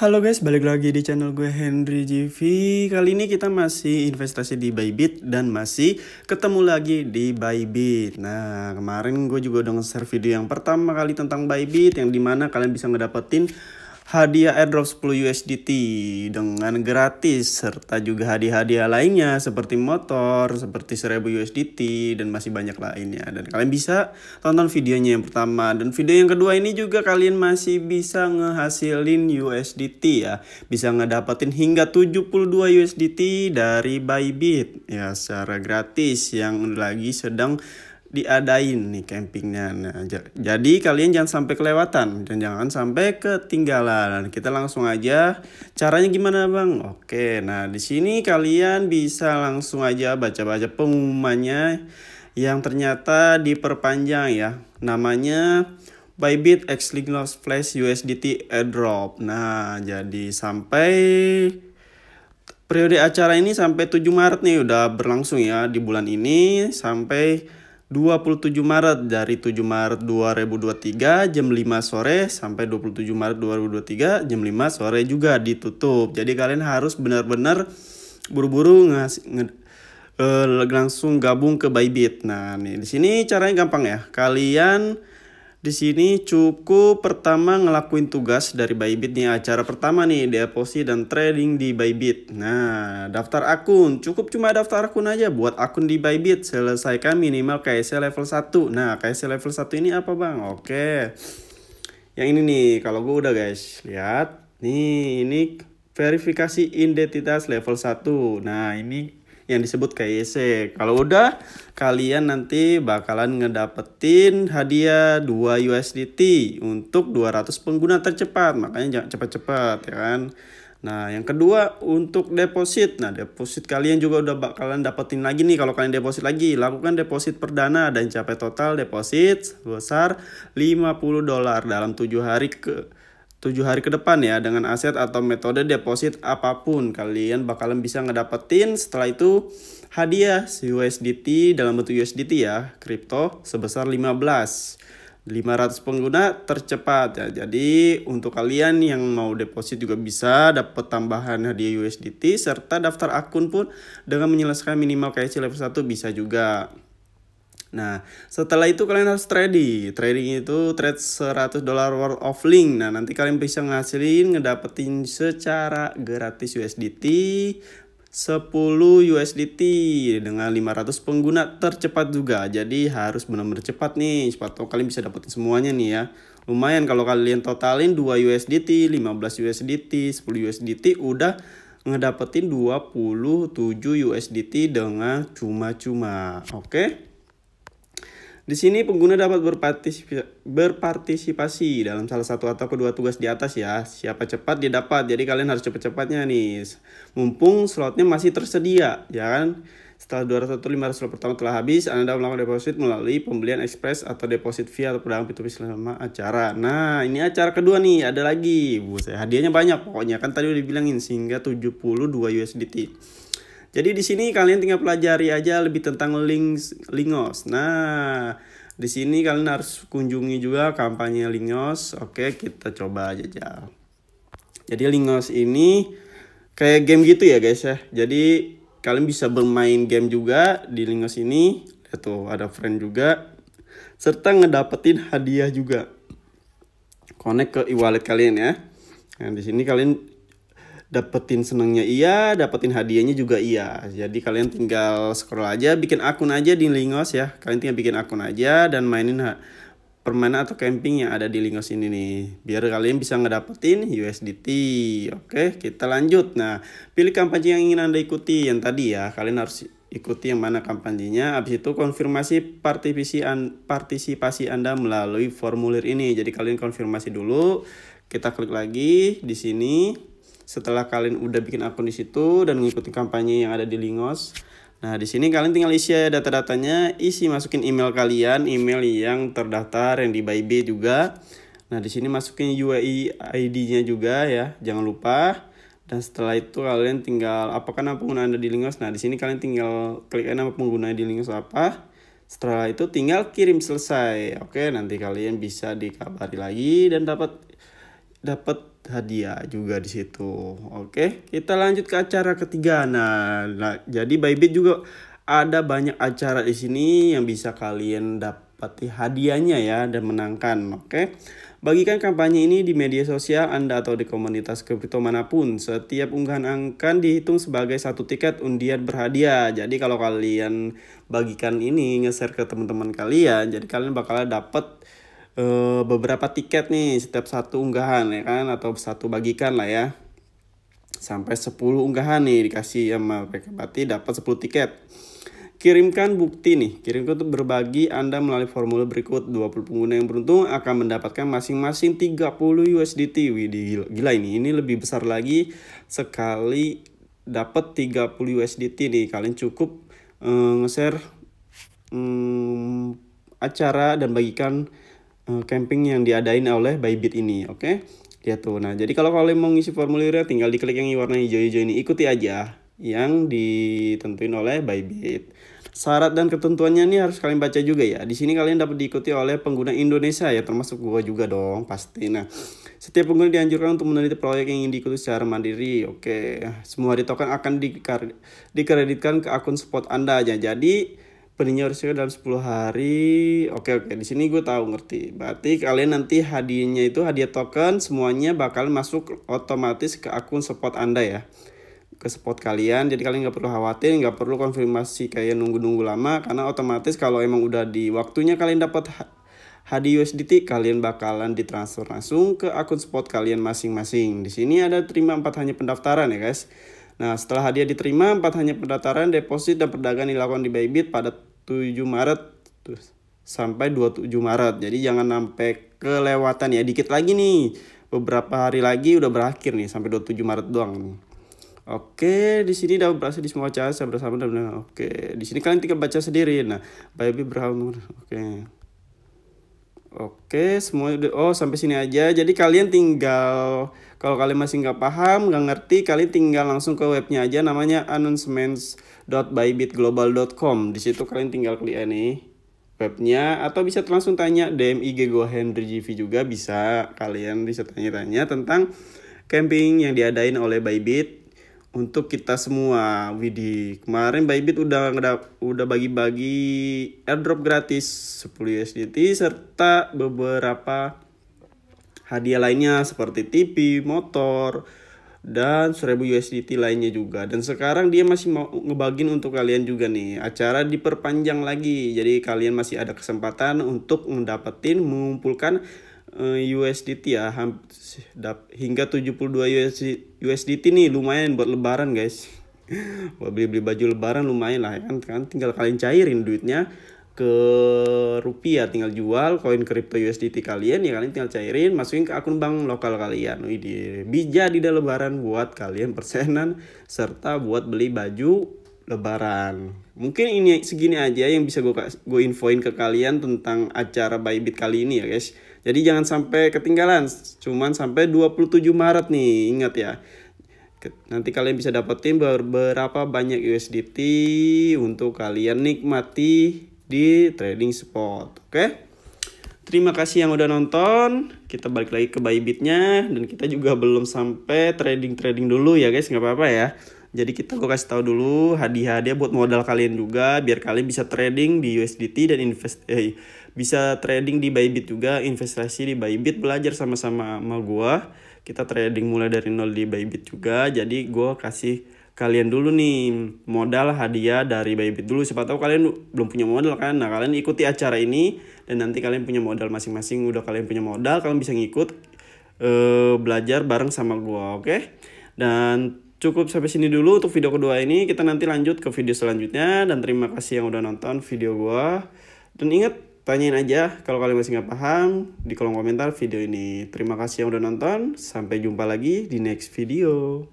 Halo guys, balik lagi di channel gue Henry GV. Kali ini kita masih investasi di Bybit dan masih ketemu lagi di Bybit. Nah, kemarin gue juga udah nge-share video yang pertama kali tentang Bybit yang dimana kalian bisa ngedapetin hadiah airdrop 10 USDT dengan gratis serta juga hadiah-hadiah lainnya seperti motor, seperti 1000 USDT dan masih banyak lainnya. Dan kalian bisa tonton videonya yang pertama dan video yang kedua ini juga kalian masih bisa ngehasilin USDT ya. Bisa ngedapetin hingga 72 USDT dari Bybit ya secara gratis yang lagi sedang diadain nih campingnya. Nah, jadi kalian jangan sampai kelewatan dan jangan sampai ketinggalan. Kita langsung aja caranya gimana, Bang? Oke, nah di sini kalian bisa langsung aja baca-baca pengumumannya yang ternyata diperpanjang ya. Namanya Bybit Xlingnos Flash USDT airdrop. Nah, jadi sampai periode acara ini sampai 7 Maret nih udah berlangsung ya di bulan ini sampai 27 Maret dari 7 Maret 2023 jam 5 sore sampai 27 Maret 2023 jam 5 sore juga ditutup. Jadi kalian harus benar-benar buru-buru ngasih eh, uh, langsung gabung ke Bybit. Nah, nih di sini caranya gampang ya. Kalian di sini cukup pertama ngelakuin tugas dari Bybit nih acara pertama nih deposit dan trading di Bybit. Nah, daftar akun cukup cuma daftar akun aja buat akun di Bybit selesaikan minimal KSE level 1. Nah, KSE level 1 ini apa, Bang? Oke. Yang ini nih kalau gue udah guys, lihat. Nih, ini verifikasi identitas level 1. Nah, ini yang disebut KYC. E. Kalau udah, kalian nanti bakalan ngedapetin hadiah 2 USDT untuk 200 pengguna tercepat. Makanya jangan cepat-cepat ya kan. Nah, yang kedua untuk deposit. Nah, deposit kalian juga udah bakalan dapetin lagi nih kalau kalian deposit lagi. Lakukan deposit perdana dan capai total deposit sebesar 50 dolar dalam 7 hari ke tujuh hari ke depan ya dengan aset atau metode deposit apapun kalian bakalan bisa ngedapetin setelah itu hadiah USDT dalam bentuk USDT ya kripto sebesar 15 500 pengguna tercepat ya. Jadi untuk kalian yang mau deposit juga bisa dapat tambahan hadiah USDT serta daftar akun pun dengan menyelesaikan minimal KYC level 1 bisa juga. Nah, setelah itu kalian harus trading. Trading itu trade 100 dolar worth of link. Nah, nanti kalian bisa ngasilin ngedapetin secara gratis USDT 10 USDT dengan 500 pengguna tercepat juga. Jadi harus benar-benar cepat nih. Cepat atau kalian bisa dapetin semuanya nih ya. Lumayan kalau kalian totalin 2 USDT, 15 USDT, 10 USDT udah ngedapetin 27 USDT dengan cuma-cuma. Oke? Okay? Di sini pengguna dapat berpartisipasi dalam salah satu atau kedua tugas di atas ya. Siapa cepat dia dapat. Jadi kalian harus cepat-cepatnya nih. Mumpung slotnya masih tersedia, ya kan? Setelah 200 500 slot pertama telah habis, Anda melakukan deposit melalui pembelian ekspres atau deposit via atau pedagang p selama acara. Nah, ini acara kedua nih, ada lagi. Bu, saya hadiahnya banyak pokoknya. Kan tadi udah dibilangin sehingga 72 USDT. Jadi di sini kalian tinggal pelajari aja lebih tentang links Lingos. Nah, di sini kalian harus kunjungi juga kampanye Lingos. Oke, kita coba aja jauh. Jadi Lingos ini kayak game gitu ya guys ya. Jadi kalian bisa bermain game juga di Lingos ini. Itu ada friend juga serta ngedapetin hadiah juga. Connect ke e-wallet kalian ya. Nah, di sini kalian dapetin senangnya iya, dapetin hadiahnya juga iya. Jadi kalian tinggal scroll aja, bikin akun aja di Lingos ya. Kalian tinggal bikin akun aja dan mainin permainan atau camping yang ada di Lingos ini nih. Biar kalian bisa ngedapetin USDT. Oke, kita lanjut. Nah, pilih kampanye yang ingin Anda ikuti yang tadi ya. Kalian harus ikuti yang mana kampanyenya. Habis itu konfirmasi partisipasi partisipasi Anda melalui formulir ini. Jadi kalian konfirmasi dulu, kita klik lagi di sini. Setelah kalian udah bikin akun di situ dan mengikuti kampanye yang ada di Lingos. Nah, di sini kalian tinggal isi data-datanya, isi masukin email kalian, email yang terdaftar yang di Bybit juga. Nah, di sini masukin UI ID-nya juga ya. Jangan lupa dan setelah itu kalian tinggal apakah nama pengguna anda di Linux nah di sini kalian tinggal klik nama pengguna di Linux apa setelah itu tinggal kirim selesai oke nanti kalian bisa dikabari lagi dan dapat dapat hadiah juga di situ oke kita lanjut ke acara ketiga nah, nah jadi Bybit juga ada banyak acara di sini yang bisa kalian dapati hadiahnya ya dan menangkan oke Bagikan kampanye ini di media sosial Anda atau di komunitas kripto manapun. Setiap unggahan akan dihitung sebagai satu tiket undian berhadiah. Jadi kalau kalian bagikan ini nge-share ke teman-teman kalian, jadi kalian bakal dapat uh, eh, beberapa tiket nih setiap satu unggahan ya kan atau satu bagikan lah ya. Sampai 10 unggahan nih dikasih sama PK dapat 10 tiket. Kirimkan bukti nih, kirimkan untuk berbagi Anda melalui formula berikut. 20 pengguna yang beruntung akan mendapatkan masing-masing 30 USDT. Widih, gila, gila ini, ini lebih besar lagi sekali dapat 30 USDT nih. Kalian cukup uh, nge-share um, acara dan bagikan uh, camping yang diadain oleh Bybit ini, oke? Okay? Ya Lihat tuh. Nah, jadi kalau kalian mau ngisi formulirnya tinggal diklik yang warna hijau-hijau ini, ikuti aja yang ditentuin oleh Bybit. Syarat dan ketentuannya ini harus kalian baca juga ya. Di sini kalian dapat diikuti oleh pengguna Indonesia ya, termasuk gua juga dong pasti. Nah, setiap pengguna dianjurkan untuk meneliti proyek yang ingin diikuti secara mandiri. Oke, semua token akan dikreditkan ke akun spot Anda aja. Jadi, peninya harus dalam 10 hari. Oke oke, di sini gue tahu ngerti. Berarti kalian nanti hadiahnya itu hadiah token semuanya bakal masuk otomatis ke akun spot Anda ya ke spot kalian jadi kalian nggak perlu khawatir nggak perlu konfirmasi kayak nunggu-nunggu lama karena otomatis kalau emang udah di waktunya kalian dapat hadiah USDT kalian bakalan ditransfer langsung ke akun spot kalian masing-masing di sini ada terima empat hanya pendaftaran ya guys nah setelah hadiah diterima empat hanya pendaftaran deposit dan perdagangan dilakukan di Bybit pada 7 Maret terus sampai 27 Maret jadi jangan sampai kelewatan ya dikit lagi nih beberapa hari lagi udah berakhir nih sampai 27 Maret doang nih. Oke, di sini dapat berhasil di semua saya bersama dan benar. Oke, di sini kalian tinggal baca sendiri. Nah, Baby Brown. Oke. Oke, semua oh sampai sini aja. Jadi kalian tinggal kalau kalian masih nggak paham, nggak ngerti, kalian tinggal langsung ke webnya aja namanya announcements.bybitglobal.com. Di situ kalian tinggal klik ini webnya atau bisa langsung tanya DM IG gua Henry GV juga bisa. Kalian bisa tanya-tanya tentang camping yang diadain oleh Bybit untuk kita semua. Widih, kemarin Bybit udah udah bagi-bagi airdrop gratis 10 USDT serta beberapa hadiah lainnya seperti TV, motor, dan 1000 USDT lainnya juga. Dan sekarang dia masih mau ngebagiin untuk kalian juga nih. Acara diperpanjang lagi. Jadi kalian masih ada kesempatan untuk mendapatkan mengumpulkan Eh, USDT ya hingga 72 USDT nih lumayan buat lebaran guys buat beli-beli baju lebaran lumayan lah ya kan, kan tinggal kalian cairin duitnya ke rupiah tinggal jual koin kripto USDT kalian ya kalian tinggal cairin masukin ke akun bank lokal kalian Widih, bija di lebaran buat kalian persenan serta buat beli baju Lebaran. Mungkin ini segini aja yang bisa gue gue infoin ke kalian tentang acara Bybit kali ini ya guys. Jadi jangan sampai ketinggalan. Cuman sampai 27 Maret nih, ingat ya. Nanti kalian bisa dapetin beberapa banyak USDT untuk kalian nikmati di trading spot. Oke? Okay? Terima kasih yang udah nonton. Kita balik lagi ke Bybitnya dan kita juga belum sampai trading-trading dulu ya guys, nggak apa-apa ya. Jadi kita gue kasih tahu dulu hadiah-hadiah buat modal kalian juga biar kalian bisa trading di USDT dan invest eh, bisa trading di Bybit juga, investasi di Bybit belajar sama-sama sama gua. Kita trading mulai dari nol di Bybit juga. Jadi gua kasih kalian dulu nih modal hadiah dari Bybit dulu. Siapa tahu kalian belum punya modal kan. Nah, kalian ikuti acara ini dan nanti kalian punya modal masing-masing. Udah kalian punya modal, kalian bisa ngikut eh, belajar bareng sama gua, oke? Okay? Dan cukup sampai sini dulu untuk video kedua ini. Kita nanti lanjut ke video selanjutnya. Dan terima kasih yang udah nonton video gue. Dan ingat, tanyain aja kalau kalian masih nggak paham di kolom komentar video ini. Terima kasih yang udah nonton. Sampai jumpa lagi di next video.